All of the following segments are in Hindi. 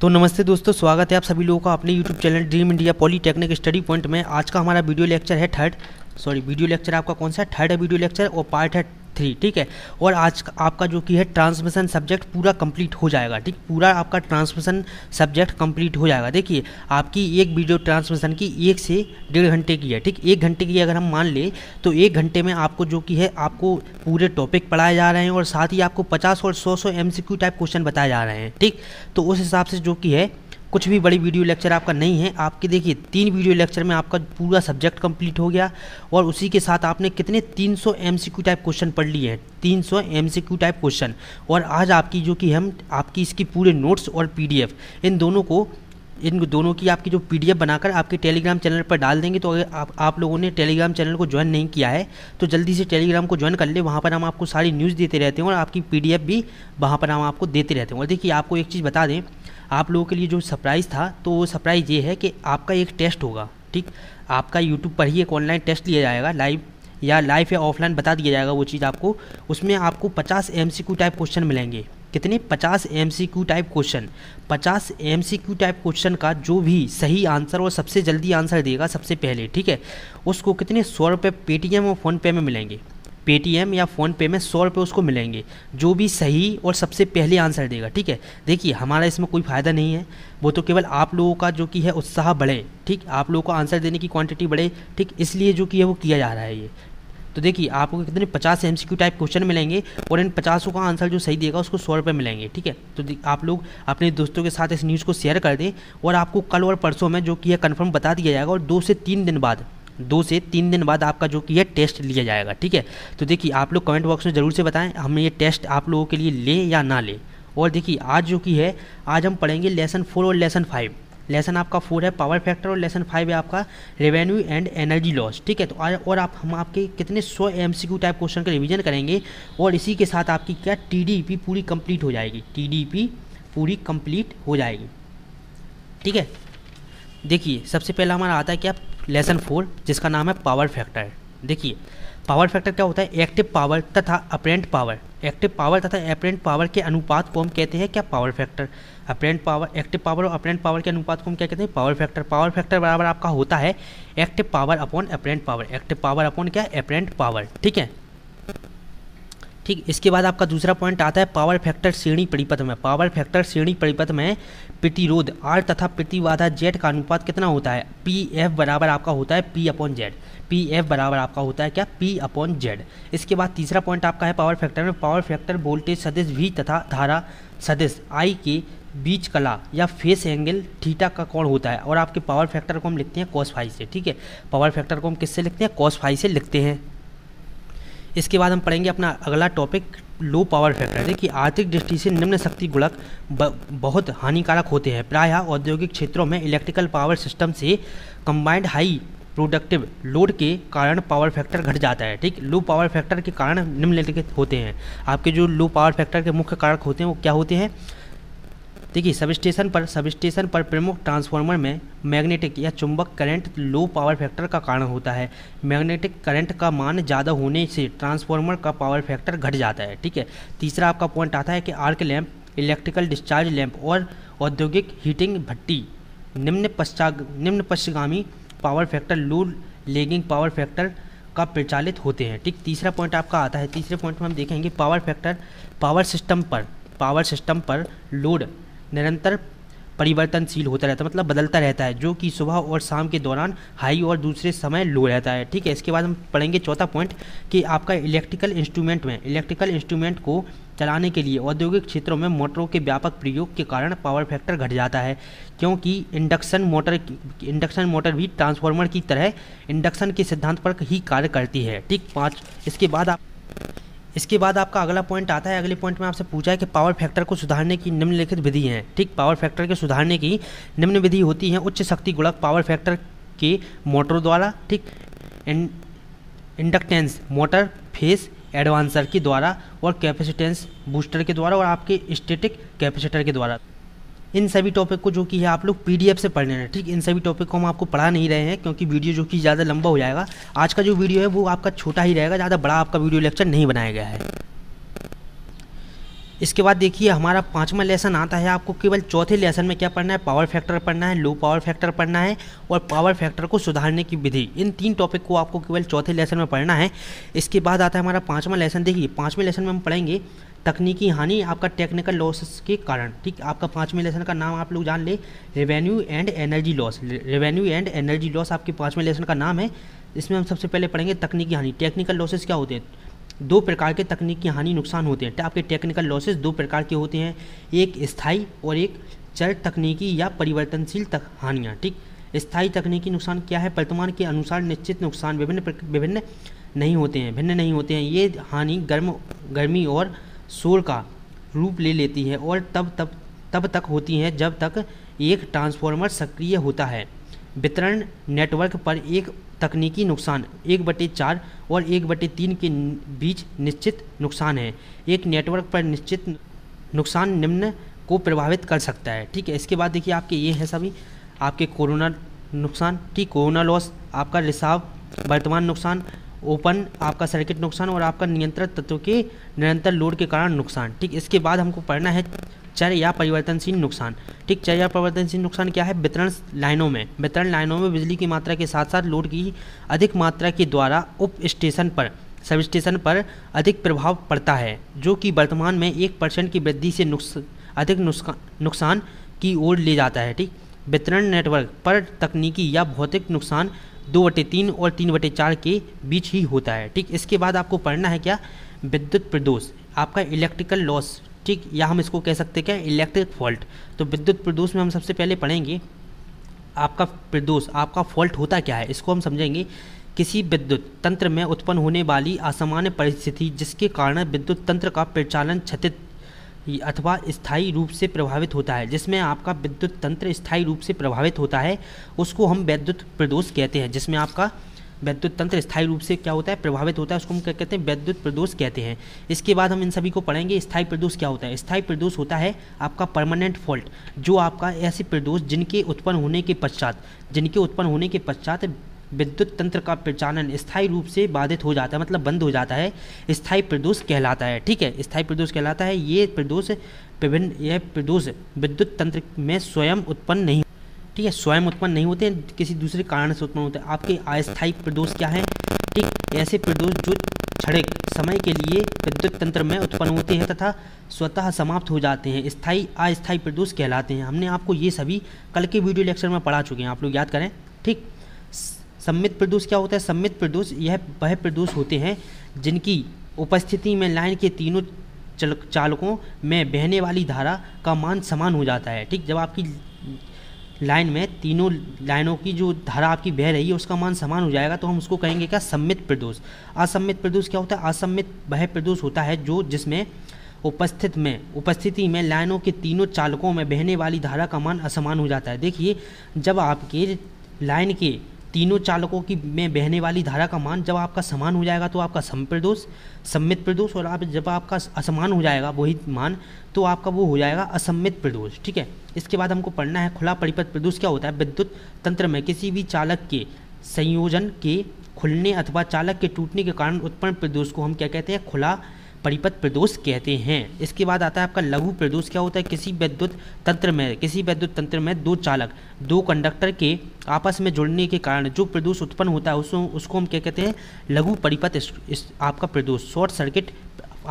तो नमस्ते दोस्तों स्वागत है आप सभी लोगों का अपने YouTube channel dream India polytechnic study point में आज का हमारा वीडियो लेक्चर है थर्ड सॉरी वीडियो लेक्चर आपका कौन सा है थर्ड है वीडियो लेक्चर और पार्ट है थ्री ठीक है और आज आपका जो कि है ट्रांसमिशन सब्जेक्ट पूरा कंप्लीट हो जाएगा ठीक पूरा आपका ट्रांसमिशन सब्जेक्ट कंप्लीट हो जाएगा देखिए आपकी एक वीडियो ट्रांसमिशन की एक से डेढ़ घंटे की है ठीक एक घंटे की अगर हम मान लें तो एक घंटे में आपको जो कि है आपको पूरे टॉपिक पढ़ाए जा रहे हैं और साथ ही आपको पचास और सौ सौ एम टाइप क्वेश्चन बताए जा रहे हैं ठीक तो उस हिसाब से जो कि है कुछ भी बड़ी वीडियो लेक्चर आपका नहीं है आपके देखिए तीन वीडियो लेक्चर में आपका पूरा सब्जेक्ट कंप्लीट हो गया और उसी के साथ आपने कितने 300 सौ टाइप क्वेश्चन पढ़ लिए हैं 300 सौ टाइप क्वेश्चन और आज आपकी जो कि हम आपकी इसकी पूरे नोट्स और पी इन दोनों को इन दोनों की आपकी जो पी बनाकर आपके टेलीग्राम चैनल पर डाल देंगे तो अगर आप आप लोगों ने टेलीग्राम चैनल को ज्वाइन नहीं किया है तो जल्दी से टेलीग्राम को ज्वाइन कर ले वहाँ पर हम आपको सारी न्यूज़ देते रहते हैं और आपकी पी भी वहाँ पर हम आपको देते रहते हैं और देखिए आपको एक चीज़ बता दें आप लोगों के लिए जो सरप्राइज़ था तो वो सरप्राइज़ ये है कि आपका एक टेस्ट होगा ठीक आपका यूट्यूब पर ही एक ऑनलाइन टेस्ट लिया जाएगा लाइव या लाइव या ऑफलाइन बता दिया जाएगा वो चीज़ आपको उसमें आपको पचास एम टाइप क्वेश्चन मिलेंगे कितने पचास एम टाइप क्वेश्चन पचास एम टाइप क्वेश्चन का जो भी सही आंसर और सबसे जल्दी आंसर देगा सबसे पहले ठीक है उसको कितने सौ रुपये पेटीएम और फ़ोनपे में मिलेंगे पेटीएम या फ़ोनपे में सौ रुपये उसको मिलेंगे जो भी सही और सबसे पहले आंसर देगा ठीक है देखिए हमारा इसमें कोई फ़ायदा नहीं है वो तो केवल आप लोगों का जो कि है उत्साह बढ़े ठीक आप लोगों को आंसर देने की क्वांटिटी बढ़े ठीक इसलिए जो कि है वो किया जा रहा है ये तो देखिए आपको कितने पचास एम टाइप क्वेश्चन मिलेंगे और इन पचासों का आंसर जो सही देगा उसको सौ रुपये मिलेंगे ठीक है तो आप लोग अपने दोस्तों के साथ इस न्यूज़ को शेयर कर दें और आपको कल और परसों में जो कि है कन्फर्म बता दिया जाएगा और दो से तीन दिन बाद दो से तीन दिन बाद आपका जो कि है टेस्ट लिया जाएगा ठीक है तो देखिए आप लोग कमेंट बॉक्स में ज़रूर से बताएं हम ये टेस्ट आप लोगों के लिए लें या ना लें और देखिए आज जो कि है आज हम पढ़ेंगे लेसन फोर और लेसन फाइव लेसन आपका फोर है पावर फैक्टर और लेसन फाइव है आपका रेवेन्यू एंड एनर्जी लॉस ठीक है तो आज और आप हम आपके कितने सौ एम टाइप क्वेश्चन का रिविजन करेंगे और इसी के साथ आपकी क्या टी पूरी कम्प्लीट हो जाएगी टी पूरी कंप्लीट हो जाएगी ठीक है देखिए सबसे पहला हमारा आता है क्या लेसन फोर जिसका नाम है पावर फैक्टर देखिए पावर फैक्टर क्या होता है एक्टिव पावर तथा अपरेंट पावर एक्टिव पावर तथा अपरेंट पावर के अनुपात को हम कहते हैं क्या power factor apparent power active power और अपरेंट पावर के अनुपात को हम क्या कहते हैं पावर फैक्टर पावर फैक्टर बराबर आपका होता है active power upon apparent power active power upon क्या अपरेंट पावर ठीक है ठीक इसके बाद आपका दूसरा पॉइंट आता है पावर फैक्टर श्रेणी परिपथ में पावर फैक्टर श्रेणी परिपथ में प्रतिरोध आर तथा प्रतिवाधा जेड का अनुपात कितना होता है पी एफ बराबर आपका होता है P upon Z P F बराबर आपका होता है क्या पी अपॉन जेड इसके बाद तीसरा पॉइंट आपका है पावर फैक्टर में पावर फैक्टर वोल्टेज सदस्य वी तथा धारा सदस्य आई के बीच कला या फेस एंगल थीटा का कौन होता है और आपके पावर फैक्टर को हम लिखते हैं कॉस फाइव से ठीक है पावर फैक्टर को हम किससे लिखते हैं कॉस फाइव से लिखते हैं इसके बाद हम पढ़ेंगे अपना अगला टॉपिक लो पावर फैक्टर है कि आर्थिक दृष्टि से निम्न शक्ति गुणक बहुत हानिकारक होते हैं प्रायः औद्योगिक क्षेत्रों में इलेक्ट्रिकल पावर सिस्टम से कंबाइंड हाई प्रोडक्टिव लोड के कारण पावर फैक्टर घट जाता है ठीक लो पावर फैक्टर के कारण निम्नलिखित होते हैं आपके जो लो पावर फैक्टर के मुख्य कारक होते हैं वो क्या होते हैं देखिए सब स्टेशन पर सब स्टेशन पर प्रमुख ट्रांसफार्मर में मैग्नेटिक या चुंबक करंट लो पावर फैक्टर का कारण होता है मैग्नेटिक करंट का मान ज़्यादा होने से ट्रांसफार्मर का पावर फैक्टर घट जाता है ठीक है तीसरा आपका पॉइंट आता है कि arc lamp electrical discharge lamp और औद्योगिक हीटिंग भट्टी निम्न पश्चा निम्न पश्चगामी power factor low lagging power factor का प्रचालित होते हैं ठीक तीसरा पॉइंट आपका आता है तीसरे पॉइंट में हम देखेंगे पावर फैक्टर पावर सिस्टम पर पावर सिस्टम पर लोड निरंतर परिवर्तनशील होता रहता है मतलब बदलता रहता है जो कि सुबह और शाम के दौरान हाई और दूसरे समय लो रहता है ठीक है इसके बाद हम पढ़ेंगे चौथा पॉइंट कि आपका इलेक्ट्रिकल इंस्ट्रूमेंट में इलेक्ट्रिकल इंस्ट्रूमेंट को चलाने के लिए औद्योगिक क्षेत्रों में मोटरों के व्यापक प्रयोग के कारण पावर फैक्टर घट जाता है क्योंकि इंडक्शन मोटर इंडक्शन मोटर भी ट्रांसफार्मर की तरह इंडक्शन के सिद्धांत पर ही कार्य करती है ठीक पाँच इसके बाद आप इसके बाद आपका अगला पॉइंट आता है अगले पॉइंट में आपसे पूछा है कि पावर फैक्टर को सुधारने की निम्नलिखित विधि है ठीक पावर फैक्टर के सुधारने की निम्न विधि होती है उच्च शक्ति गुणक पावर फैक्टर के मोटर द्वारा ठीक इंडक्टेंस मोटर फेस एडवांसर के द्वारा और कैपेसिटेंस बूस्टर के द्वारा और आपके स्टेटिक कैपेसिटर के द्वारा इन सभी टॉपिक को जो कि है आप लोग पी से पढ़ लेना ठीक इन सभी टॉपिक को हम आपको पढ़ा नहीं रहे हैं क्योंकि वीडियो जो कि ज़्यादा लंबा हो जाएगा आज का जो वीडियो है वो आपका छोटा ही रहेगा ज़्यादा बड़ा आपका वीडियो लेक्चर नहीं बनाया गया है इसके बाद देखिए हमारा पांचवा लेसन आता है आपको केवल चौथे लेसन में क्या पढ़ना है पावर फैक्टर पढ़ना है लो पावर फैक्टर पढ़ना है और पावर फैक्टर को सुधारने की विधि इन तीन टॉपिक को आपको केवल चौथे लेसन में पढ़ना है इसके बाद आता है हमारा पांचवा लेसन देखिए पांचवें लेसन में हम पढ़ेंगे तकनीकी हानि आपका टेक्निकल लॉसेस के कारण ठीक आपका पाँचवें लेसन का नाम आप लोग जान ले revenue and energy loss revenue and energy loss आपके पाँचवें लेसन का नाम है इसमें हम सबसे पहले पढ़ेंगे तकनीकी हानि टेक्निकल लॉसेस क्या होते हैं दो प्रकार के तकनीकी हानि नुकसान होते हैं आपके टेक्निकल लॉसेज दो प्रकार के होते हैं एक स्थायी और एक चर तकनीकी या परिवर्तनशील तक हानियाँ ठीक स्थायी तकनीकी नुकसान क्या है वर्तमान के अनुसार निश्चित नुकसान विभिन्न विभिन्न नहीं होते हैं भिन्न नहीं होते हैं ये हानि गर्म गर्मी और सोल का रूप ले लेती है और तब तब तब तक होती हैं जब तक एक ट्रांसफॉर्मर सक्रिय होता है वितरण नेटवर्क पर एक तकनीकी नुकसान एक बटे चार और एक बटे तीन के बीच निश्चित नुकसान है एक नेटवर्क पर निश्चित नुकसान निम्न को प्रभावित कर सकता है ठीक है इसके बाद देखिए आपके ये है सभी आपके कोरोना नुकसान ठीक कोरोना लॉस आपका रिसाव वर्तमान नुकसान ओपन आपका सर्किट नुकसान और आपका नियंत्रित तत्व के निरंतर लोड के कारण नुकसान ठीक इसके बाद हमको पढ़ना है चर या परिवर्तनशील नुकसान ठीक चर या परिवर्तनशील नुकसान क्या है वितरण लाइनों में वितरण लाइनों में बिजली की मात्रा के साथ साथ लोड की अधिक मात्रा के द्वारा उप स्टेशन पर सब स्टेशन पर अधिक प्रभाव पड़ता है जो कि वर्तमान में एक परसेंट की वृद्धि से नुकस अधिक नुकसान की ओर ले जाता है ठीक वितरण नेटवर्क पर तकनीकी या भौतिक नुकसान दो बटे तीन और तीन बटे चार के बीच ही होता है ठीक इसके बाद आपको पढ़ना है क्या विद्युत प्रदोष आपका इलेक्ट्रिकल लॉस ठीक या हम इसको कह सकते क्या इलेक्ट्रिक फॉल्ट तो विद्युत प्रदोष में हम सबसे पहले पढ़ेंगे आपका प्रदोष आपका फॉल्ट होता क्या है इसको हम समझेंगे किसी विद्युत तंत्र में उत्पन्न होने वाली असामान्य परिस्थिति जिसके कारण विद्युत तंत्र का प्रचालन क्षतित अथवा स्थायी रूप से प्रभावित होता है जिसमें आपका विद्युत तंत्र स्थायी रूप से प्रभावित होता है उसको हम वैद्युत प्रदोष कहते हैं जिसमें आपका वैद्युत तंत्र स्थायी रूप से क्या होता है प्रभावित होता है उसको हम क्या कहते हैं वैद्युत प्रदोष कहते हैं इसके बाद हम इन सभी को पढ़ेंगे स्थायी प्रदोष क्या होता है स्थायी प्रदोष होता है आपका परमानेंट फॉल्ट जो आपका ऐसे प्रदोष जिनके उत्पन्न होने के पश्चात जिनके उत्पन्न होने के पश्चात विद्युत तंत्र का प्रचालन स्थायी रूप से बाधित हो जाता है मतलब बंद हो जाता है स्थायी प्रदोष कहलाता है ठीक है स्थायी प्रदोष कहलाता है ये प्रदोष विभिन्न यह प्रदोष विद्युत तंत्र में स्वयं उत्पन्न नहीं ठीक है स्वयं उत्पन्न नहीं होते किसी दूसरे कारण से उत्पन्न होते हैं आपके अस्थायी प्रदोष क्या है ठीक ऐसे प्रदोष जो छड़े समय के लिए विद्युत तंत्र में उत्पन्न होते हैं तथा स्वतः समाप्त हो जाते हैं स्थायी अस्थायी प्रदोष कहलाते हैं हमने आपको ये सभी कल के वीडियो लेक्चर में पढ़ा चुके हैं आप लोग याद करें ठीक सम्मित प्रदूष क्या होता है सम्मित प्रदूष यह वह प्रदूष होते हैं जिनकी उपस्थिति में लाइन के तीनों चल चालकों में बहने वाली धारा का मान समान हो जाता है ठीक जब आपकी लाइन में तीनों लाइनों की जो धारा आपकी बह रही है उसका मान समान हो जाएगा तो हम उसको कहेंगे क्या सम्मित प्रदोष असम्मित प्रदोष क्या होता है असम्मित वह प्रदोष होता है जो जिसमें उपस्थित में उपस्थिति में लाइनों के तीनों चालकों में बहने वाली धारा का मान असमान हो जाता है देखिए जब आपके लाइन के तीनों चालकों की में बहने वाली धारा का मान जब आपका समान हो जाएगा तो आपका सम प्रदोष सम्मित प्रदोष और आप जब आपका असमान हो जाएगा वही मान तो आपका वो हो जाएगा असम्मित प्रदोष ठीक है इसके बाद हमको पढ़ना है खुला परिपथ प्रदोष क्या होता है विद्युत तंत्र में किसी भी चालक के संयोजन के खुलने अथवा चालक के टूटने के कारण उत्पन्न प्रदोष को हम क्या कहते हैं खुला परिपथ प्रदोष कहते हैं इसके बाद आता है आपका लघु प्रदोष क्या होता है किसी विद्युत तंत्र में किसी वैद्युत तंत्र में दो चालक दो कंडक्टर के आपस में जुड़ने के कारण जो प्रदोष उत्पन्न होता है उसको उसको हम क्या कहते हैं लघु परिपथ आपका प्रदोष शॉर्ट सर्किट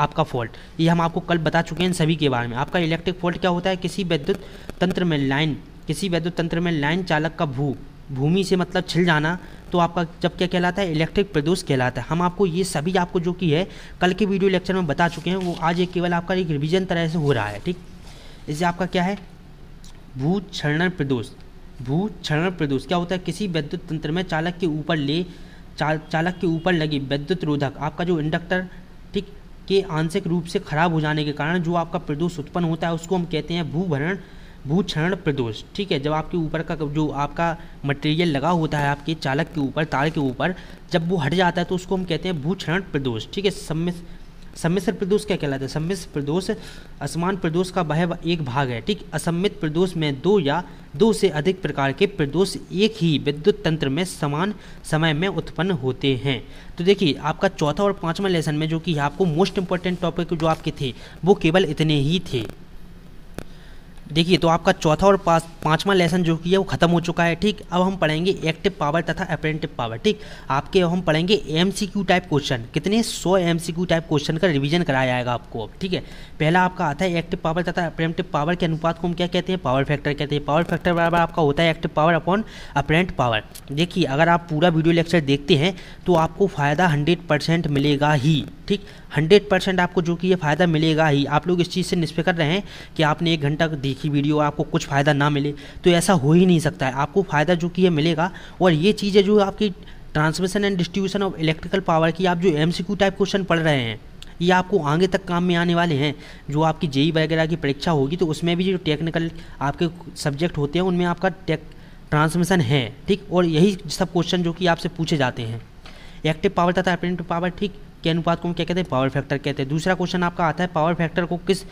आपका फॉल्ट ये हम आपको कल बता चुके हैं सभी के बारे में आपका इलेक्ट्रिक फॉल्ट क्या होता है किसी वैद्युत तंत्र में लाइन किसी वैद्युत तंत्र में लाइन चालक का भू भूमि से मतलब छिल जाना तो आपका जब क्या कहलाता है इलेक्ट्रिक प्रदूष कहलाता है हम आपको ये सभी आपको जो कि है कल के वीडियो लेक्चर में बता चुके हैं वो आज एक केवल आपका एक रिविजन तरह से हो रहा है ठीक इससे आपका क्या है भू क्षरण प्रदोष भू क्षरण प्रदोष क्या होता है किसी विद्युत तंत्र में चालक के ऊपर ले चा, चालक के ऊपर लगी विद्युत रोधक आपका जो इंडक्टर ठीक के आंशिक रूप से खराब हो जाने के कारण जो आपका प्रदोष उत्पन्न होता है उसको हम कहते हैं भूभरण भूक्षरण प्रदोष ठीक है जब आपके ऊपर का जो आपका मटेरियल लगा होता है आपके चालक के ऊपर तार के ऊपर जब वो हट जाता है तो उसको हम कहते हैं भूक्षरण प्रदोष ठीक है सम्मिश्र सम्मिश्र प्रदोष क्या कहलाता है सम्मिश्र प्रदोष असमान प्रदोष का वह एक भाग है ठीक असम्मित प्रदोष में दो या दो से अधिक प्रकार के प्रदोष एक ही विद्युत तंत्र में समान समय में उत्पन्न होते हैं तो देखिए आपका चौथा और पाँचवा लेसन में जो कि आपको मोस्ट इंपॉर्टेंट टॉपिक जो आपके थे वो केवल इतने ही थे देखिए तो आपका चौथा और पाँच पाँचवा लेसन जो कि है वो खत्म हो चुका है ठीक अब हम पढ़ेंगे एक्टिव पावर तथा अपरेंटिव पावर ठीक आपके अब हम पढ़ेंगे एमसीक्यू टाइप क्वेश्चन कितने 100 एमसीक्यू टाइप क्वेश्चन का रिवीजन कराया जाएगा आपको अब ठीक है पहला आपका आता है एक्टिव पावर तथा अप्रेंटिव पावर के अनुपात को हम क्या कहते हैं पावर फैक्टर कहते हैं पावर फैक्टर बराबर आपका होता है active power upon apparent power देखिए अगर आप पूरा वीडियो लेक्चर देखते हैं तो आपको फ़ायदा हंड्रेड मिलेगा ही ठीक हंड्रेड परसेंट आपको जो कि ये फ़ायदा मिलेगा ही आप लोग इस चीज़ से निष्फिक्र रहे हैं कि आपने एक घंटा देखी वीडियो आपको कुछ फ़ायदा ना मिले तो ऐसा हो ही नहीं सकता है आपको फ़ायदा जो कि ये मिलेगा और ये चीज़ें जो आपकी transmission and distribution of electrical power की आप जो एम टाइप क्वेश्चन पढ़ रहे हैं ये आपको आगे तक काम में आने वाले हैं जो आपकी जेई e वगैरह की परीक्षा होगी तो उसमें भी जो टेक्निकल आपके सब्जेक्ट होते हैं उनमें आपका टेक ट्रांसमिशन है ठीक और यही सब क्वेश्चन जो कि आपसे पूछे जाते हैं एक्टिव पावर तथा अपरेंट पावर ठीक के अनुपात को हम क्या कहते हैं पावर फैक्टर कहते हैं दूसरा क्वेश्चन आपका आता है पावर फैक्टर को किस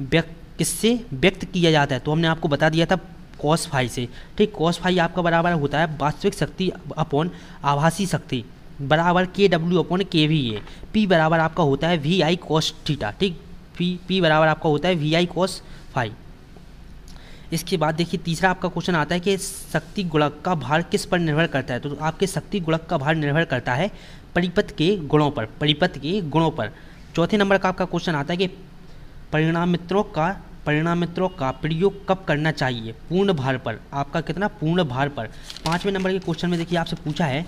व्यक्त किससे व्यक्त किया जाता है तो हमने आपको बता दिया था कॉस फाई से ठीक कॉस फाई आपका बराबर होता है वास्तविक शक्ति अपॉन आभासी शक्ति बराबर K W upon K V A P बराबर आपका होता है वी आई कॉस थीटा ठीक पी पी बराबर आपका होता है वी आई कॉस फाई इसके बाद देखिए तीसरा आपका क्वेश्चन आता है कि शक्ति गुणक का भार किस पर निर्भर करता है तो, तो आपके शक्ति गुणक का भार निर्भर करता है परिपथ के गुणों पर परिपथ के गुणों पर चौथे नंबर का आपका क्वेश्चन आता है कि मित्रों का मित्रों का प्रयोग कब करना चाहिए पूर्ण भार पर आपका कितना पूर्ण भार पर पाँचवें नंबर के क्वेश्चन में देखिए आपसे पूछा है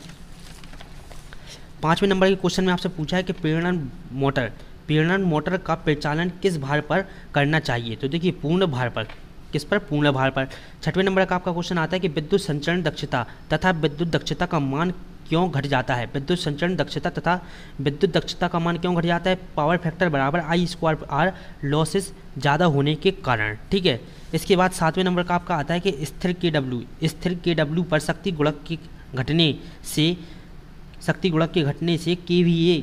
पाँचवें नंबर के क्वेश्चन में आपसे पूछा है कि प्रेरण मोटर प्रेरण मोटर का परिचालन किस भार पर करना चाहिए तो देखिए पूर्ण भार पर किस पर पूर्ण भार पर छठवें नंबर का आपका क्वेश्चन आता है कि विद्युत संचरण दक्षता तथा विद्युत दक्षता का मान क्यों घट जाता है विद्युत संचरण दक्षता तथा विद्युत दक्षता का मान क्यों घट जाता है पावर फैक्टर बराबर आई स्क्वायर आर लॉसेस ज़्यादा होने के कारण ठीक है इसके बाद सातवें नंबर का आपका आता है कि स्थिर के डब्ल्यू स्थिर के डब्ल्यू पर शक्ति गुणक के घटने से शक्ति गुणक के घटने से के वी ए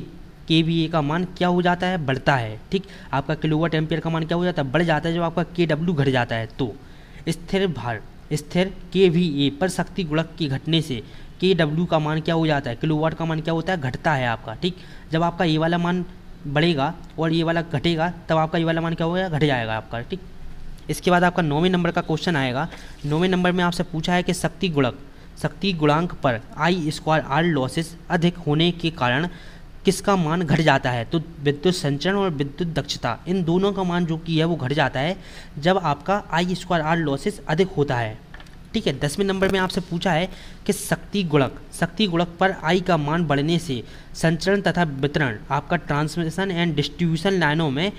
के वी ए का मान क्या हो जाता है बढ़ता है ठीक आपका किलोवाट एम्पियर का मान क्या हो जाता है बढ़ जाता है जब आपका के डब्ल्यू घट जाता है तो स्थिर भार स्थिर के वी ए पर शक्ति गुणक के घटने से के डब्ल्यू का मान क्या हो जाता है वाट का मान क्या होता है घटता है आपका ठीक जब आपका ये वाला मान बढ़ेगा और ये वाला घटेगा तब आपका ये वाला मान क्या होगा घट जाएगा आपका ठीक इसके बाद आपका नौवें नंबर का क्वेश्चन आएगा नौवें नंबर में आपसे पूछा है कि शक्ति गुणक शक्ति गुणांक पर आई स्क्वायर आर लॉसेस अधिक होने के कारण किसका मान घट जाता है तो विद्युत संचरण और विद्युत दक्षता इन दोनों का मान जो कि है वो घट जाता है जब आपका आई स्क्वायर आर लॉसेस अधिक होता है ठीक है दसवें नंबर में आपसे पूछा है कि शक्ति गुणक शक्ति गुणक पर आई का मान बढ़ने से संचरण तथा वितरण आपका ट्रांसमिशन एंड डिस्ट्रीब्यूशन लाइनों में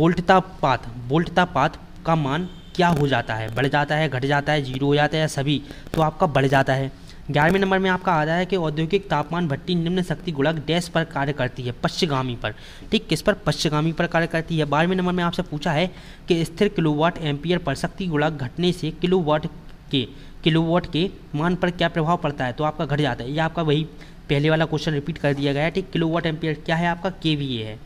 बोल्टता पाथ बोल्टता पाथ का मान क्या हो जाता है बढ़ जाता है घट जाता है जीरो हो जाता है या सभी तो आपका बढ़ जाता है ग्यारहवें नंबर में आपका आ रहा है कि औद्योगिक तापमान भट्टी निम्न शक्ति गुणक डैश पर कार्य करती है पश्चगामी पर ठीक किस पर पश्चगामी पर कार्य करती है बारहवें नंबर में आपसे पूछा है कि स्थिर किलोवाट एम्पियर पर शक्ति गुणक घटने से किलोवाट के किलोवाट के मान पर क्या प्रभाव पड़ता है तो आपका घट जाता है ये आपका वही पहले वाला क्वेश्चन रिपीट कर दिया गया है ठीक किलोवाट एम्पियर क्या है आपका के वी ए है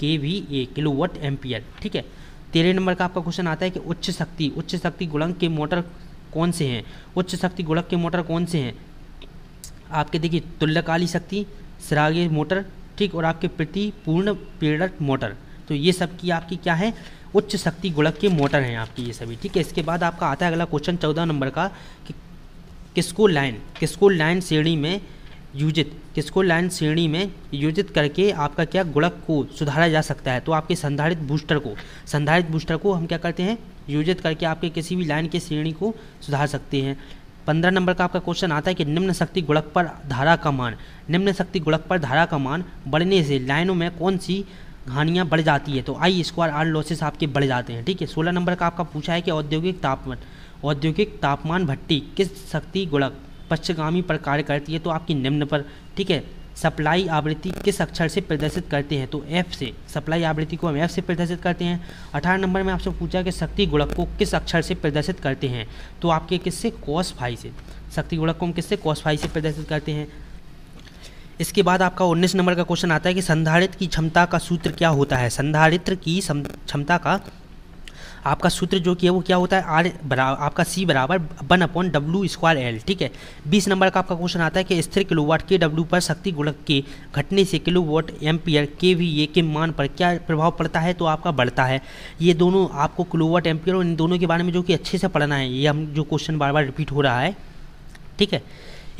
के वी ए किलोवाट एम्पियर ठीक है तेरह नंबर का आपका क्वेश्चन आता है कि उच्च शक्ति उच्च शक्ति गुणक के मोटर कौन से हैं उच्च शक्ति गुणक के मोटर कौन से हैं आपके देखिए तुल्यकाली शक्ति सरागे मोटर ठीक और आपके प्रति पूर्ण प्रेरक मोटर तो ये सब की आपकी क्या है उच्च शक्ति गुणक के मोटर हैं आपकी ये सभी ठीक है इसके बाद आपका आता है अगला क्वेश्चन चौदह नंबर का कि किसको लाइन किसको लाइन श्रेणी में योजित किसको लाइन श्रेणी में योजित करके आपका क्या गुणक को सुधारा जा सकता है तो आपके संधारित बूस्टर को संधारित बूस्टर को हम क्या करते हैं योजित करके आपके किसी भी लाइन के श्रेणी को सुधार सकते हैं पंद्रह नंबर का आपका क्वेश्चन आता है कि निम्न शक्ति गुणक पर धारा का मान निम्न शक्ति गुणक पर धारा का मान बढ़ने से लाइनों में कौन सी हानियाँ बढ़ जाती है तो आई स्क्वायर आर लॉसेस आपके बढ़ जाते हैं ठीक है सोलह नंबर का आपका पूछा है कि औद्योगिक तापमान औद्योगिक तापमान भट्टी किस शक्ति गुणक पश्चगामी पर कार्य करती है तो आपकी निम्न पर ठीक है सप्लाई आवृत्ति किस अक्षर से प्रदर्शित करते हैं तो एफ से सप्लाई आवृत्ति को हम एफ से प्रदर्शित करते हैं अठारह नंबर में आपसे पूछा कि शक्ति गुणक को किस अक्षर से प्रदर्शित करते हैं तो आपके किससे कॉस फाई से शक्ति गुणक को हम किससे कॉस फाई से प्रदर्शित करते हैं इसके बाद आपका 19 नंबर का क्वेश्चन आता है कि संधारित्र की क्षमता का सूत्र क्या होता है संधारित्र की क्षमता का आपका सूत्र जो कि है वो क्या होता है आर बराबर आपका सी बराबर one upon W square L ठीक है बीस नंबर का आपका क्वेश्चन आता है कि स्थिर किलो वाट के डब्ल्यू पर शक्ति गुणक के घटने से kilo watt ampere K V A के मान पर क्या प्रभाव पड़ता है तो आपका बढ़ता है ये दोनों आपको किलो वाट एम्पियर और इन दोनों के बारे में जो कि अच्छे से पढ़ना है ये हम जो क्वेश्चन बार बार रिपीट हो रहा है ठीक है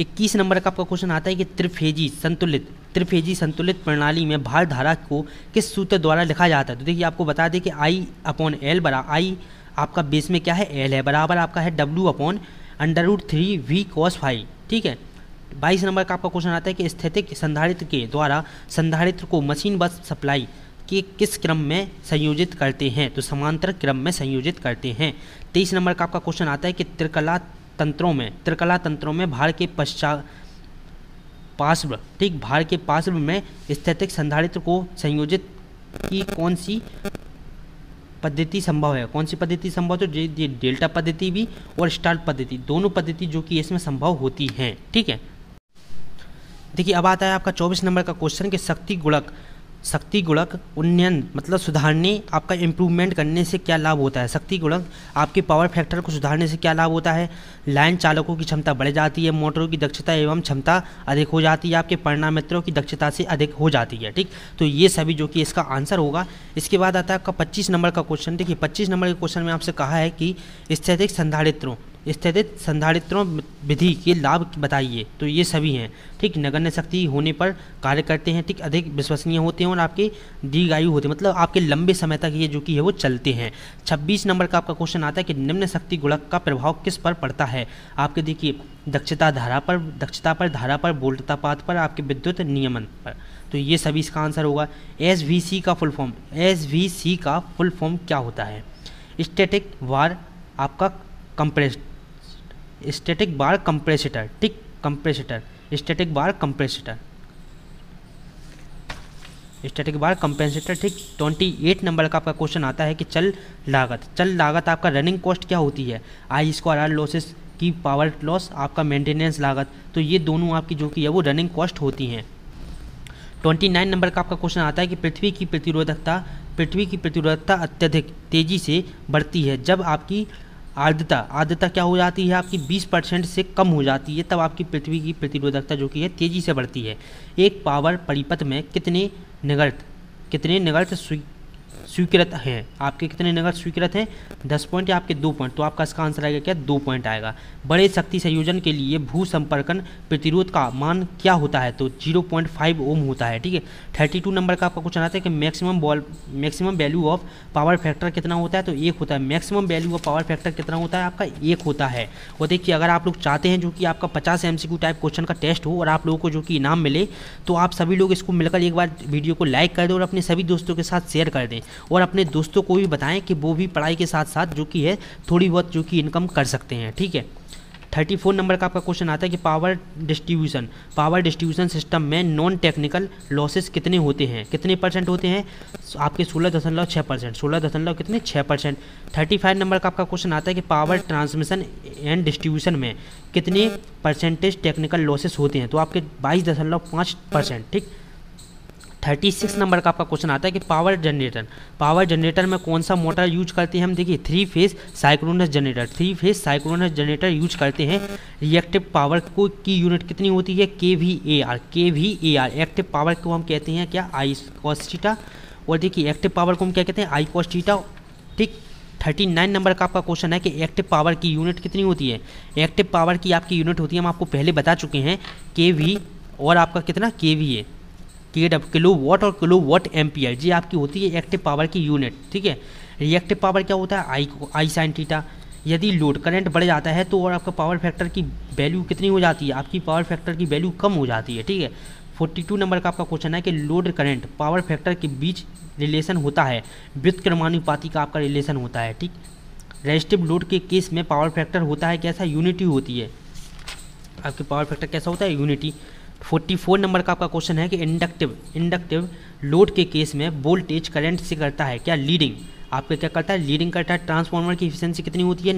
इक्कीस नंबर का आपका क्वेश्चन आता है कि त्रिफेजी संतुलित त्रिफेजी संतुलित प्रणाली में भार धारा को किस सूत्र द्वारा लिखा जाता है तो देखिए आपको बता दें कि आई अपॉन एल बरा आई आपका बेस में क्या है एल है बराबर आपका है W upon under root three V cos five ठीक है बाईस नंबर का आपका क्वेश्चन आता है कि स्थितिक संधारित्र के द्वारा संधारित्र को मशीन बस सप्लाई के किस क्रम में संयोजित करते हैं तो समांतर क्रम में संयोजित करते हैं तेईस नंबर का आपका क्वेश्चन आता है कि त्रिकला तंत्रों में त्रिकला तंत्रों में भार के पश्चात पार्श्व ठीक भार के पार्श्व में स्थैतिक संधारित्र को संयोजित की कौन सी पद्धति संभव है कौन सी पद्धति संभव तो ये डेल्टा पद्धति भी और स्टार पद्धति दोनों पद्धति जो कि इसमें संभव होती हैं ठीक है देखिए अब आता है आपका 24 नंबर का क्वेश्चन कि शक्ति गुणक शक्ति गुणक उन्नयन मतलब सुधारने आपका इम्प्रूवमेंट करने से क्या लाभ होता है शक्ति गुणक आपके पावर फैक्टर को सुधारने से क्या लाभ होता है लाइन चालकों की क्षमता बढ़ जाती है मोटरों की दक्षता एवं क्षमता अधिक हो जाती है आपके परिणामित्रों की दक्षता से अधिक हो जाती है ठीक तो ये सभी जो कि इसका आंसर होगा इसके बाद आता है आपका पच्चीस नंबर का क्वेश्चन देखिए पच्चीस नंबर के क्वेश्चन में आपसे कहा है कि स्थितिक संधारित्रों स्थित संधारित्रों विधि के लाभ बताइए तो ये सभी हैं ठीक नगण्य शक्ति होने पर कार्य करते हैं ठीक अधिक विश्वसनीय होते हैं और आपके दीर्घायु होते हैं मतलब आपके लंबे समय तक ये जो कि है वो चलते हैं 26 नंबर का आपका क्वेश्चन आता है कि निम्न शक्ति गुणक का प्रभाव किस पर पड़ता है आपके देखिए दक्षता धारा पर दक्षता पर धारा पर बोल्टतापात पर आपके विद्युत नियमन पर तो ये सभी इसका आंसर होगा एस का फुल फॉर्म एस का फुल फॉर्म क्या होता है स्टेटिक वार आपका compressed static bar compensator static compensator static bar compensator static bar compensator ठीक 28 नंबर का आपका क्वेश्चन आता है कि चल लागत चल लागत आपका रनिंग कॉस्ट क्या होती है आई स्क्वायर आर लॉसेस की पावर लॉस आपका मेंटेनेंस लागत तो ये दोनों आपकी जो कि है वो रनिंग कॉस्ट होती हैं 29 नंबर का आपका क्वेश्चन आता है कि पृथ्वी की प्रतिरोधकता पृथ्वी की प्रतिरोधकता अत्यधिक तेज़ी से बढ़ती है जब आपकी आर्द्रता आर्द्रता क्या हो जाती है आपकी 20 परसेंट से कम हो जाती है तब आपकी पृथ्वी की प्रतिरोधकता जो कि है तेज़ी से बढ़ती है एक पावर परिपथ में कितने निगर्त कितने निगर्त स्वीकृत हैं आपके कितने नगर स्वीकृत हैं दस पॉइंट या आपके दो पॉइंट तो आपका इसका आंसर आएगा क्या दो पॉइंट आएगा बड़े शक्ति संयोजन के लिए भू संपर्कन प्रतिरोध का मान क्या होता है तो जीरो पॉइंट फाइव ओम होता है ठीक है थर्टी टू नंबर का आपका क्वेश्चन आता है कि maximum value maximum value of power factor कितना होता है तो एक होता है maximum value of power factor कितना होता है आपका एक होता है और देखिए अगर आप लोग चाहते हैं जो कि आपका पचास एम टाइप क्वेश्चन का टेस्ट हो और आप लोगों को जो कि इनाम मिले तो आप सभी लोग इसको मिलकर एक बार वीडियो को लाइक कर दें और अपने सभी दोस्तों के साथ शेयर कर दें और अपने दोस्तों को भी बताएं कि वो भी पढ़ाई के साथ साथ जो कि है थोड़ी बहुत जो कि इनकम कर सकते हैं ठीक है थर्टी फोर नंबर का आपका क्वेश्चन आता है कि power distribution power distribution system में नॉन टेक्निकल लॉसेस कितने होते हैं कितने परसेंट होते हैं आपके सोलह दशमलव छः परसेंट सोलह दशमलव कितने छः परसेंट थर्टी फाइव नंबर का आपका क्वेश्चन आता है कि पावर ट्रांसमिशन एंड डिस्ट्रीब्यूशन में कितने परसेंटेज टेक्निकल लॉसेस होते हैं तो आपके बाईस दशमलव पाँच परसेंट ठीक थर्टी सिक्स नंबर का आपका क्वेश्चन आता है कि पावर जनरेटर पावर जनरेटर में कौन सा मोटर यूज करते हैं हम देखिए three phase synchronous generator three phase synchronous generator use करते हैं रिएक्टिव पावर को की यूनिट कितनी होती है K V A R K V A R active power को हम कहते हैं क्या आई कॉस्टिटा और देखिए एक्टिव पावर को हम क्या कहते हैं आई कॉस्टिटा ठीक थर्टी नाइन नंबर का आपका क्वेश्चन है कि एक्टिव पावर की यूनिट कितनी होती है एक्टिव पावर की आपकी यूनिट होती है हम आपको पहले बता चुके हैं के वी और आपका कितना के वी ए के है किलो वॉट और किलो वॉट एम्पियर जी आपकी होती है एक्टिव पावर की यूनिट ठीक है रिएक्टिव पावर क्या होता है आई आई साइन टीटा यदि लोड करंट बढ़ जाता है तो और आपका पावर फैक्टर की वैल्यू कितनी हो जाती है आपकी पावर फैक्टर की वैल्यू कम हो जाती है ठीक है 42 नंबर का आपका क्वेश्चन है कि लोड करंट पावर फैक्टर के बीच रिलेशन होता है वित्त क्रमानुपाति का आपका रिलेशन होता है ठीक रेजिस्टिव लोड के केस में पावर फैक्टर होता है कैसा यूनिटी होती है आपके पावर फैक्टर कैसा होता है यूनिटी 44 नंबर का आपका क्वेश्चन है कि इंडक्टिव इंडक्टिव लोड के केस में वोल्टेज करंट से करता है क्या लीडिंग आपका क्या करता है लीडिंग करता है ट्रांसफार्मर की इफिशियंसी कितनी होती है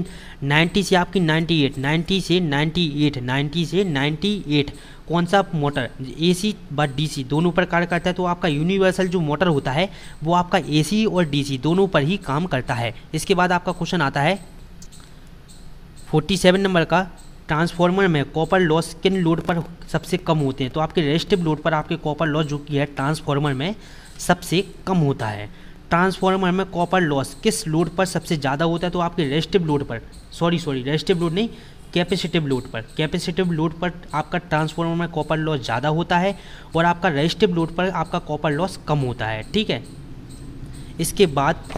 90 से आपकी 98 90 से 98 90 से 98 कौन सा मोटर एसी व डीसी दोनों पर कार्य करता है तो आपका यूनिवर्सल जो मोटर होता है वो आपका एसी और डीसी दोनों पर ही काम करता है इसके बाद आपका क्वेश्चन आता है सेवन नंबर का ट्रांसफार्मर में कॉपर लॉस किन लोड पर सबसे कम होते हैं तो आपके रेजिस्टिव लोड पर आपके कॉपर लॉस जो कि है ट्रांसफार्मर में सबसे कम होता है ट्रांसफार्मर में कॉपर लॉस किस लोड पर सबसे ज़्यादा होता है तो आपके रेजिस्टिव लोड पर सॉरी सॉरी रेजिस्टिव लोड नहीं कैपेसिटिव लोड पर कैपेसिटिव लोड पर आपका ट्रांसफार्मर में कॉपर लॉस ज़्यादा होता है और आपका रेजिस्टिव लोड पर आपका कॉपर लॉस कम होता है ठीक है इसके बाद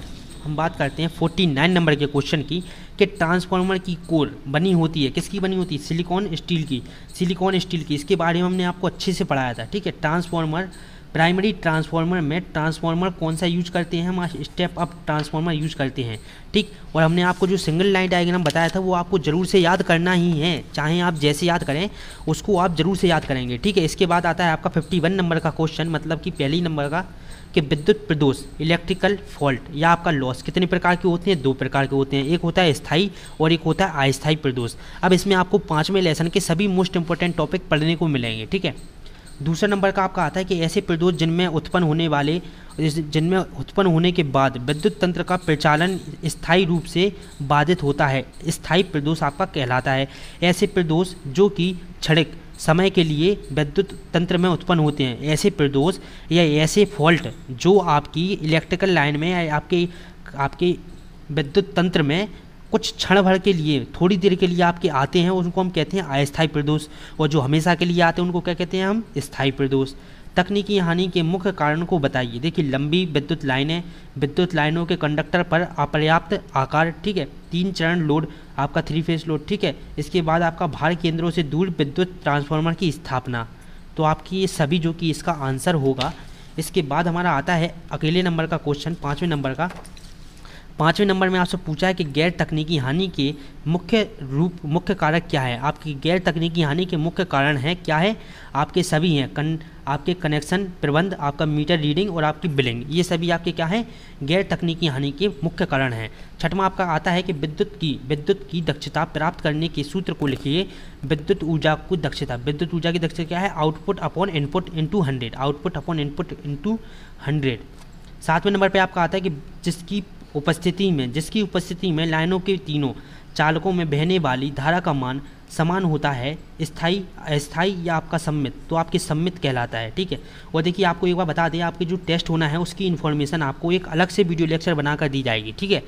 हम बात करते हैं फोर्टी नाइन नंबर के क्वेश्चन की कि ट्रांसफार्मर की कोर बनी होती है किसकी बनी होती है सिलिकॉन स्टील की सिलिकॉन स्टील की इसके बारे में हमने आपको अच्छे से पढ़ाया था ठीक है ट्रांसफार्मर प्राइमरी ट्रांसफार्मर में ट्रांसफार्मर कौन सा यूज करते हैं हम स्टेप अप ट्रांसफार्मर यूज करते हैं ठीक और हमने आपको जो सिंगल लाइन डायग्राम बताया था वो आपको ज़रूर से याद करना ही है चाहे आप जैसे याद करें उसको आप ज़रूर से याद करेंगे ठीक है इसके बाद आता है आपका 51 नंबर का क्वेश्चन मतलब कि पहली नंबर का कि विद्युत प्रदोष इलेक्ट्रिकल फॉल्ट या आपका लॉस कितने प्रकार के होते हैं दो प्रकार के होते हैं एक होता है स्थायी और एक होता है अस्थायी प्रदोष अब इसमें आपको पाँचवें लेसन के सभी मोस्ट इंपॉर्टेंट टॉपिक पढ़ने को मिलेंगे ठीक है दूसरा नंबर का आपका आता है कि ऐसे प्रदोष जिनमें उत्पन्न होने वाले जिनमें उत्पन्न होने के बाद विद्युत तंत्र का प्रचालन स्थायी रूप से बाधित होता है स्थायी प्रदोष आपका कहलाता है ऐसे प्रदोष जो कि छड़क समय के लिए विद्युत तंत्र में उत्पन्न होते हैं ऐसे प्रदोष या ऐसे फॉल्ट जो आपकी इलेक्ट्रिकल लाइन में या आपके आपके विद्युत तंत्र में कुछ क्षण भर के लिए थोड़ी देर के लिए आपके आते हैं उनको हम कहते हैं अस्थायी प्रदोष और जो हमेशा के लिए आते हैं उनको क्या कहते हैं हम स्थायी प्रदोष तकनीकी हानि के मुख्य कारण को बताइए देखिए लंबी विद्युत लाइनें विद्युत लाइनों के कंडक्टर पर अपर्याप्त आकार ठीक है तीन चरण लोड आपका थ्री फेस लोड ठीक है इसके बाद आपका भार केंद्रों से दूर विद्युत ट्रांसफार्मर की स्थापना तो आपकी ये सभी जो कि इसका आंसर होगा इसके बाद हमारा आता है अकेले नंबर का क्वेश्चन पाँचवें नंबर का पाँचवें नंबर में आपसे पूछा है कि गैर तकनीकी हानि के मुख्य रूप मुख्य कारक क्या है आपकी गैर तकनीकी हानि के मुख्य कारण हैं क्या है आपके सभी हैं कन आपके कनेक्शन प्रबंध आपका मीटर रीडिंग और आपकी बिलिंग ये सभी आपके क्या हैं गैर तकनीकी हानि के मुख्य कारण हैं छठवां आपका आता है कि विद्युत की विद्युत की दक्षता प्राप्त करने के सूत्र को लिखिए विद्युत ऊर्जा को दक्षता विद्युत ऊर्जा की दक्षता क्या है output upon input into hundred output upon input into hundred सातवें नंबर पे आपका आता है कि जिसकी उपस्थिति में जिसकी उपस्थिति में लाइनों के तीनों चालकों में बहने वाली धारा का मान समान होता है स्थाई अस्थाई या आपका सम्मित तो आपके सम्मित कहलाता है ठीक है वो देखिए आपको एक बार बता दें आपके जो टेस्ट होना है उसकी इन्फॉर्मेशन आपको एक अलग से वीडियो लेक्चर बनाकर दी जाएगी ठीक है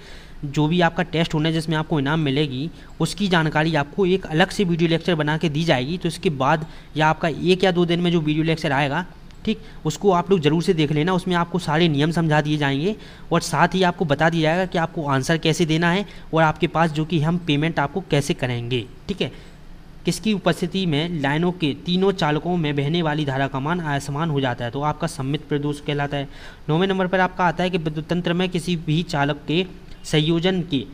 जो भी आपका टेस्ट होना है जिसमें आपको इनाम मिलेगी उसकी जानकारी आपको एक अलग से वीडियो लेक्चर बना के दी जाएगी तो इसके बाद या आपका एक या दो दिन में जो वीडियो लेक्चर आएगा ठीक उसको आप लोग ज़रूर से देख लेना उसमें आपको सारे नियम समझा दिए जाएंगे और साथ ही आपको बता दिया जाएगा कि आपको आंसर कैसे देना है और आपके पास जो कि हम पेमेंट आपको कैसे करेंगे ठीक है किसकी उपस्थिति में लाइनों के तीनों चालकों में बहने वाली धारा का मान आसमान हो जाता है तो आपका सम्मित प्रदोष कहलाता है नौवें नंबर पर आपका आता है कि विद्युत तंत्र में किसी भी चालक के संयोजन के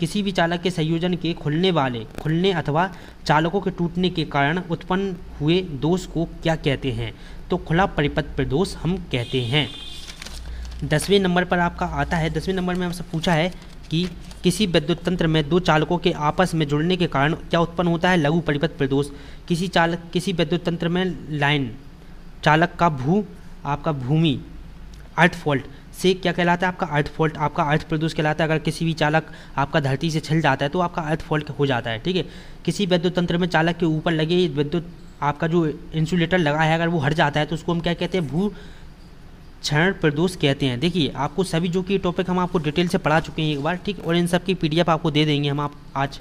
किसी भी चालक के संयोजन के खुलने वाले खुलने अथवा चालकों के टूटने के कारण उत्पन्न हुए दोष को क्या कहते हैं तो खुला परिपथ प्रदोष हम कहते हैं दसवें नंबर पर आपका आता है दसवें नंबर में हमसे पूछा है कि किसी विद्युत तंत्र में दो चालकों के आपस में जुड़ने के कारण क्या उत्पन्न होता है लघु परिपथ प्रदोष किसी चालक किसी विद्युत तंत्र में लाइन चालक का भू आपका भूमि अर्थ फॉल्ट से क्या कहलाता है आपका अर्थ फॉल्ट आपका अर्थ प्रदोष कहलाता है अगर किसी भी चालक आपका धरती से छिल जाता है तो आपका अर्थ फॉल्ट हो जाता है ठीक है किसी विद्युत तंत्र में चालक के ऊपर लगे विद्युत आपका जो इंसुलेटर लगा है अगर वो हट जाता है तो उसको हम क्या कहते हैं भू क्षण प्रदोष कहते हैं देखिए आपको सभी जो कि टॉपिक हम आपको डिटेल से पढ़ा चुके हैं एक बार ठीक और इन सब की पीडीएफ आपको दे देंगे हम आप आज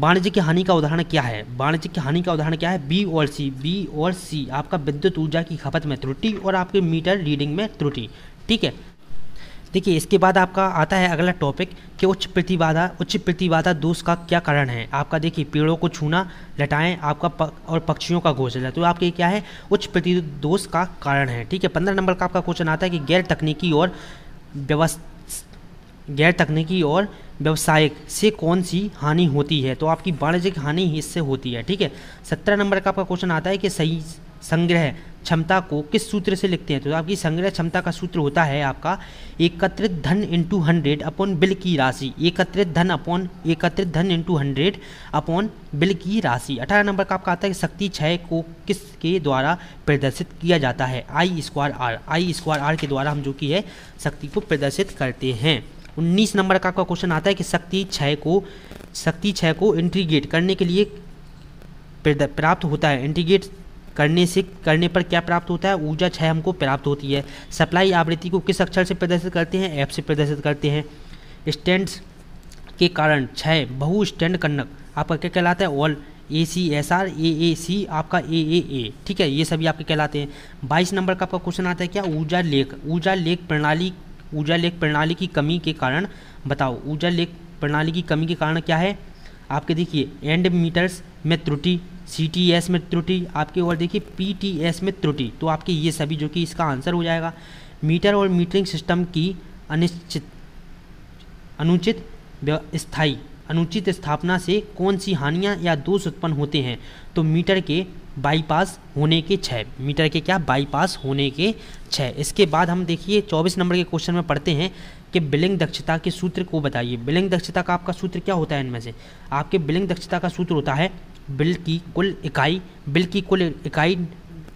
वाणिज्य की हानि का उदाहरण क्या है वाणिज्य की हानि का उदाहरण क्या है बी और सी बी और सी आपका विद्युत ऊर्जा की खपत में त्रुटि और आपके मीटर रीडिंग में त्रुटि ठीक है देखिए इसके बाद आपका आता है अगला टॉपिक कि उच्च प्रतिबाधा उच्च प्रतिबाधा दोष का क्या कारण है आपका देखिए पेड़ों को छूना लटाएं आपका पक, और पक्षियों का घोंसला तो आपके क्या है उच्च प्रति दोष का कारण है ठीक है पंद्रह नंबर का आपका क्वेश्चन आता है कि गैर तकनीकी और व्यवस्था गैर तकनीकी और व्यवसायिक से कौन सी हानि होती है तो आपकी वाणिज्यिक हानि इससे होती है ठीक है सत्रह नंबर का आपका क्वेश्चन आता है कि सही संग्रह क्षमता को किस सूत्र से लिखते हैं तो आपकी संग्रह क्षमता का सूत्र होता है आपका एकत्रित धन इंटू हंड्रेड अपॉन बिल की राशि एकत्रित धन अपॉन एकत्रित धन इंटू हंड्रेड अपॉन बिल की राशि अठारह नंबर का आपका आता है शक्ति छः को किसके द्वारा प्रदर्शित किया जाता है I square R I square R के द्वारा हम जो कि है शक्ति को प्रदर्शित करते हैं उन्नीस नंबर का आपका क्वेश्चन आता है कि शक्ति छः को शक्ति छः को इंट्रीगेट करने के लिए प्राप्त होता है इंटीग्रेट करने से करने पर क्या प्राप्त होता है ऊर्जा क्षय हमको प्राप्त होती है सप्लाई आवृत्ति को किस अक्षर से प्रदर्शित करते हैं एफ से प्रदर्शित करते हैं स्टैंड्स के कारण क्षय बहु स्टैंड कन्नक आपका क्या कहलाता है all A C S R A A C आपका ए ए ए ठीक है ये सभी आपके कहलाते हैं बाईस नंबर का आपका क्वेश्चन आता है क्या ऊर्जा लेख ऊर्जा लेख प्रणाली ऊर्जा लेख प्रणाली की कमी के कारण बताओ ऊर्जा लेख प्रणाली की कमी के कारण क्या है आपके देखिए एंड मीटर्स में त्रुटि सी टी एस में त्रुटि आपके और देखिए पी टी एस में त्रुटि तो आपके ये सभी जो कि इसका आंसर हो जाएगा मीटर और मीटरिंग सिस्टम की अनिश्चित अनुचित स्थाई अनुचित स्थापना से कौन सी हानियां या दोष उत्पन्न होते हैं तो मीटर के बाईपास होने के छः मीटर के क्या बाईपास होने के छः इसके बाद हम देखिए चौबीस नंबर के क्वेश्चन में पढ़ते हैं कि बिलिंग दक्षता के सूत्र को बताइए बिलिंग दक्षता का आपका सूत्र क्या होता है इनमें से आपके बिलिंग दक्षता का सूत्र होता है बिल की कुल इकाई बिल की कुल इकाई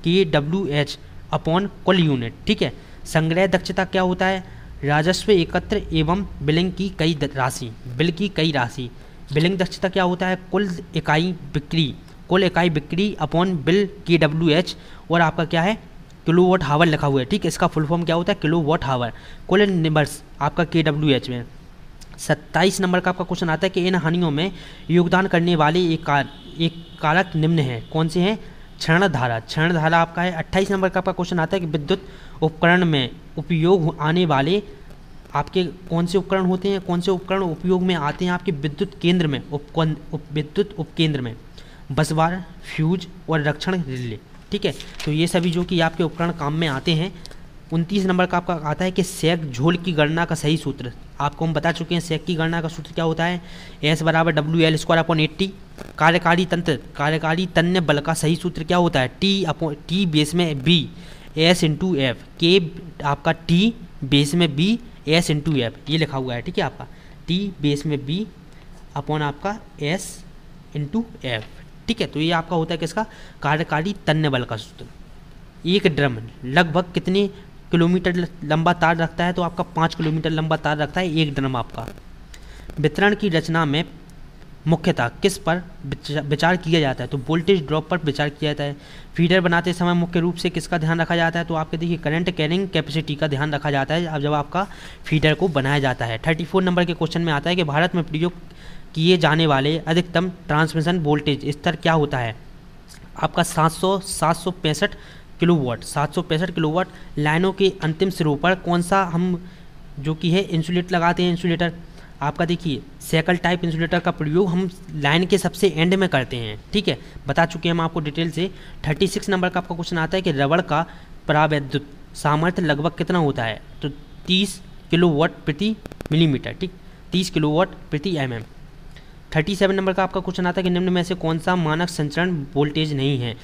की डब्ल्यू एच अपॉन कुल यूनिट ठीक है संग्रह दक्षता क्या होता है राजस्व एकत्र एवं बिलिंग की कई राशि बिल की कई राशि बिलिंग दक्षता क्या होता है कुल इकाई बिक्री कुल इकाई बिक्री अपॉन बिल की डब्ल्यू एच और आपका क्या है किलो वॉट हावर लिखा हुआ है ठीक है इसका फुल फॉर्म क्या होता है किलो वॉट हावर कुल निबर्स आपका के डब्ल्यू एच में सत्ताईस नंबर का आपका क्वेश्चन आता है कि इन हानियों में योगदान करने वाले एक का, एक कारक निम्न है कौन से हैं क्षण धारा आपका है अट्ठाईस नंबर का आपका क्वेश्चन आता है कि विद्युत उपकरण में उपयोग आने वाले आपके कौन से उपकरण होते हैं कौन से उपकरण उपयोग में आते हैं आपके विद्युत केंद्र में उप विद्युत उपकेंद्र में बसवार फ्यूज और रक्षण रिले ठीक है तो ये सभी जो कि आपके उपकरण काम में आते हैं उनतीस नंबर का आपका आता है कि सेक झोल की गणना का सही सूत्र आपको हम बता चुके हैं सेक की गणना का सूत्र क्या होता है एस बराबर W L square upon eight T कार्यकारी तंत्र कार्यकारी तन्य बल का सही सूत्र क्या होता है टी अपॉन टी बेस में बी एस इंटू एफ के आपका टी बेस में बी एस इंटू एफ ये लिखा हुआ है ठीक है आपका टी बेस में बी अपॉन आपका एस इंटू एफ ठीक है तो ये आपका होता है किसका कार्यकारी तन्य बल का सूत्र एक ड्रम लगभग कितने किलोमीटर लंबा तार रखता है तो आपका पाँच किलोमीटर लंबा तार रखता है एक ड्रम आपका वितरण की रचना में मुख्यतः किस पर विचार किया जाता है तो वोल्टेज ड्रॉप पर विचार किया जाता है फीडर बनाते समय मुख्य रूप से किसका ध्यान रखा जाता है तो आपके देखिए करंट कैरिंग कैपेसिटी का ध्यान रखा जाता है अब जब आपका फीडर को बनाया जाता है थर्टी फोर नंबर के क्वेश्चन में आता है कि भारत में प्रयोग किए जाने वाले अधिकतम ट्रांसमिशन वोल्टेज स्तर क्या होता है आपका सात सौ सात सौ पैंसठ किलोवाट सात सौ पैंसठ किलो लाइनों के अंतिम सिरों पर कौन सा हम जो कि है इंसुलेट लगाते हैं इंसुलेटर आपका देखिए सैकल टाइप इंसुलेटर का प्रयोग हम लाइन के सबसे एंड में करते हैं ठीक है बता चुके हैं हम आपको डिटेल से 36 नंबर का आपका क्वेश्चन आता है कि रबड़ का प्रावैद्युत सामर्थ्य लगभग कितना होता है तो 30 किलो वाट प्रति मिलीमीटर ठीक 30 किलो वाट प्रति M mm. Thirty seven number का आपका क्वेश्चन आता है कि निम्न में से कौन सा मानक संचरण वोल्टेज नहीं है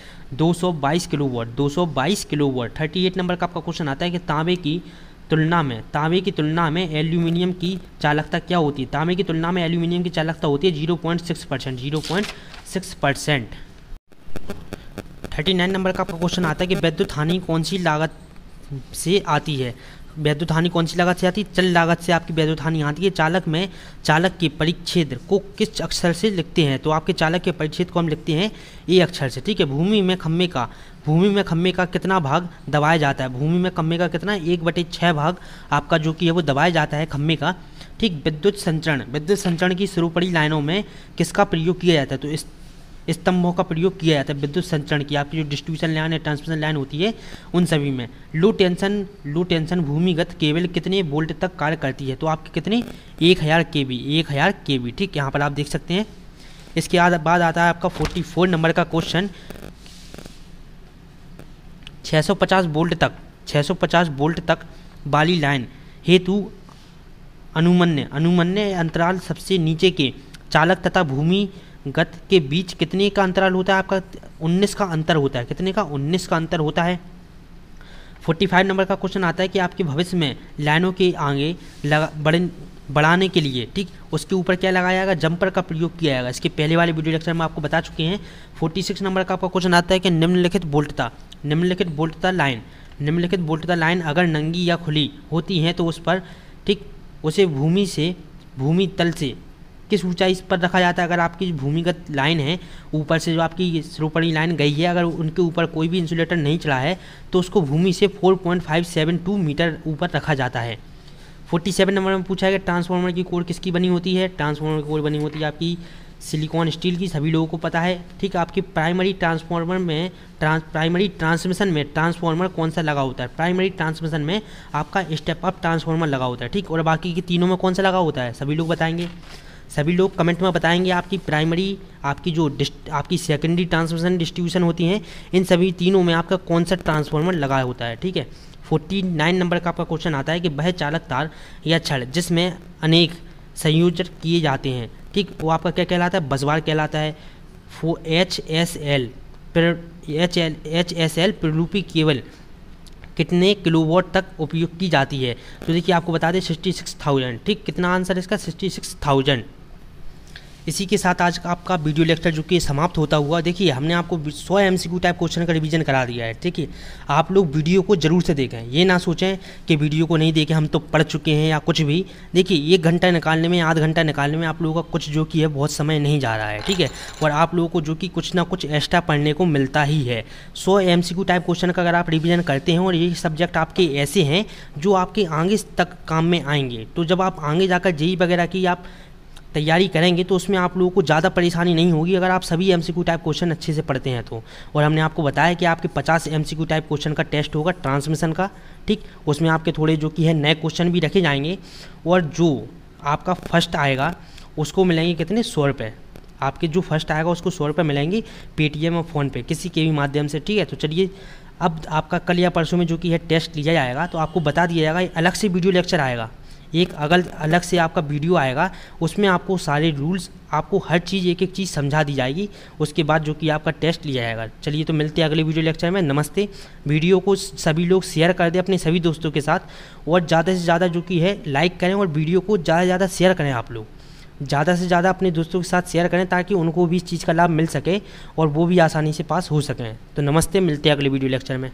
222 किलोवाट 222 किलोवाट 38 नंबर का आपका क्वेश्चन आता है कि तांबे की तुलना में तांबे की तुलना में एल्यूमिनियम की चालकता क्या होती है तांबे की तुलना में एल्यूमिनियम की चालकता होती है zero point six percent zero point six percent thirty nine number का आपका क्वेश्चन आता है कि वैद्युत हानि कौन सी लागत से आती है वैद्युत हानि कौन सी लागत से आती है चल लागत से आपकी वैद्युत हानि आती है चालक में चालक के परिच्छेद को किस अक्षर से लिखते हैं तो आपके चालक के परिच्छेद को हम लिखते हैं ए अक्षर से ठीक है भूमि में खम्भे का भूमि में खम्भे का कितना भाग दबाया जाता है भूमि में खम्भे का कितना एक बटे छः भाग आपका जो कि है वो दबाया जाता है खम्भे का ठीक विद्युत संचरण विद्युत संचरण की पड़ी लाइनों में किसका प्रयोग किया जाता है तो इस स्तंभों का प्रयोग किया जाता है विद्युत संचरण की आपकी जो डिस्ट्रीब्यूशन लाइन है ट्रांसमिशन लाइन होती है उन सभी में लो टेंशन लो टेंशन भूमिगत केबल कितने वोल्ट तक कार्य करती है तो आपके कितने एक हज़ार के बी एक हज़ार के बी ठीक यहाँ पर आप देख सकते हैं इसके बाद आता है आपका फोर्टी फोर नंबर का क्वेश्चन सौ पचास वोल्ट तक छः सौ पचास वोल्ट तक वाली लाइन हेतु अनुमन्य अनुमन्य अंतराल सबसे नीचे के चालक तथा भूमि गत के बीच कितने का अंतराल होता है आपका 19 का अंतर होता है कितने का 19 का अंतर होता है 45 नंबर का क्वेश्चन आता है कि आपके भविष्य में लाइनों के आगे लगा बड़े बढ़ाने के लिए ठीक उसके ऊपर क्या लगाया जाएगा जंपर का प्रयोग किया जाएगा इसके पहले वाले वीडियो लेक्चर में आपको बता चुके हैं 46 नंबर का आपका क्वेश्चन आता है कि निम्नलिखित बोल्टता निम्नलिखित बोल्टता लाइन निम्नलिखित बोल्टता लाइन अगर नंगी या खुली होती है तो उस पर ठीक उसे भूमि से भूमि तल से किस ऊंचाई पर रखा जाता है अगर आपकी भूमिगत लाइन है ऊपर से जो आपकी सरोपणी लाइन गई है अगर उनके ऊपर कोई भी इंसुलेटर नहीं चला है तो उसको भूमि से 4.572 मीटर ऊपर रखा जाता है 47 नंबर में पूछा है कि ट्रांसफार्मर की कोर किसकी बनी होती है ट्रांसफार्मर की कोर बनी होती है आपकी सिलिकॉन स्टील की सभी लोगों को पता है ठीक आपकी प्राइमरी ट्रांसफार्मर में ट्रांस प्राइमरी ट्रांसमिशन में ट्रांसफार्मर कौन सा लगा होता है प्राइमरी ट्रांसमिशन में आपका स्टेप अप ट्रांसफार्मर लगा होता है ठीक और बाकी के तीनों में कौन सा लगा होता है सभी लोग बताएंगे सभी लोग कमेंट में बताएंगे आपकी प्राइमरी आपकी जो आपकी सेकेंडरी ट्रांसमिशन डिस्ट्रीब्यूशन होती हैं इन सभी तीनों में आपका कौन सा ट्रांसफॉर्मर लगा होता है ठीक है फोर्टी नाइन नंबर का आपका क्वेश्चन आता है कि वह चालक तार या छड़ जिसमें अनेक संयोजन किए जाते हैं ठीक वो आपका क्या कहलाता है बजवार कहलाता है फो H S L H L H S L प्रलूपी केवल कितने किलोवाट तक उपयोग की जाती है तो देखिए आपको बता दें सिक्सटी सिक्स थाउजेंड ठीक कितना आंसर इसका सिक्सटी सिक्स थाउजेंड इसी के साथ आज आपका वीडियो लेक्चर जो कि समाप्त होता हुआ देखिए हमने आपको सौ एम टाइप क्वेश्चन का रिवीजन करा दिया है ठीक है आप लोग वीडियो को जरूर से देखें ये ना सोचें कि वीडियो को नहीं देखें हम तो पढ़ चुके हैं या कुछ भी देखिए एक घंटा निकालने में आध घंटा निकालने में आप लोगों का कुछ जो कि है बहुत समय नहीं जा रहा है ठीक है और आप लोगों को जो कि कुछ ना कुछ एक्स्ट्रा पढ़ने को मिलता ही है सौ एम टाइप क्वेश्चन का अगर आप रिविजन करते हैं और ये सब्जेक्ट आपके ऐसे हैं जो आपके आगे तक काम में आएंगे तो जब आप आगे जाकर जेई e e वगैरह की आप तैयारी करेंगे तो उसमें आप लोगों को ज़्यादा परेशानी नहीं होगी अगर आप सभी एम टाइप क्वेश्चन अच्छे से पढ़ते हैं तो और हमने आपको बताया कि आपके पचास एम टाइप क्वेश्चन का टेस्ट होगा ट्रांसमिशन का ठीक उसमें आपके थोड़े जो कि है नए क्वेश्चन भी रखे जाएंगे और जो आपका फर्स्ट आएगा उसको मिलेंगे कितने सौ रुपये आपके जो फर्स्ट आएगा उसको सौ रुपये मिलेंगे पेटीएम और फ़ोनपे किसी के भी माध्यम से ठीक है तो चलिए अब आपका कल या परसों में जो कि है टेस्ट लिया जाएगा तो आपको बता दिया जाएगा अलग से वीडियो लेक्चर आएगा एक अगल अलग से आपका वीडियो आएगा उसमें आपको सारे रूल्स आपको हर चीज़ एक एक चीज़ समझा दी जाएगी उसके बाद जो कि आपका टेस्ट लिया जाएगा चलिए तो मिलते हैं अगले वीडियो लेक्चर में नमस्ते वीडियो को सभी लोग शेयर कर दें अपने सभी दोस्तों के साथ और ज़्यादा से ज़्यादा जो कि है लाइक करें और वीडियो को ज़्यादा से ज़्यादा शेयर करें आप लोग ज़्यादा से ज़्यादा अपने दोस्तों के साथ शेयर करें ताकि उनको भी इस चीज़ का लाभ मिल सके और वो भी आसानी से पास हो सकें तो नमस्ते मिलते हैं अगले वीडियो लेक्चर में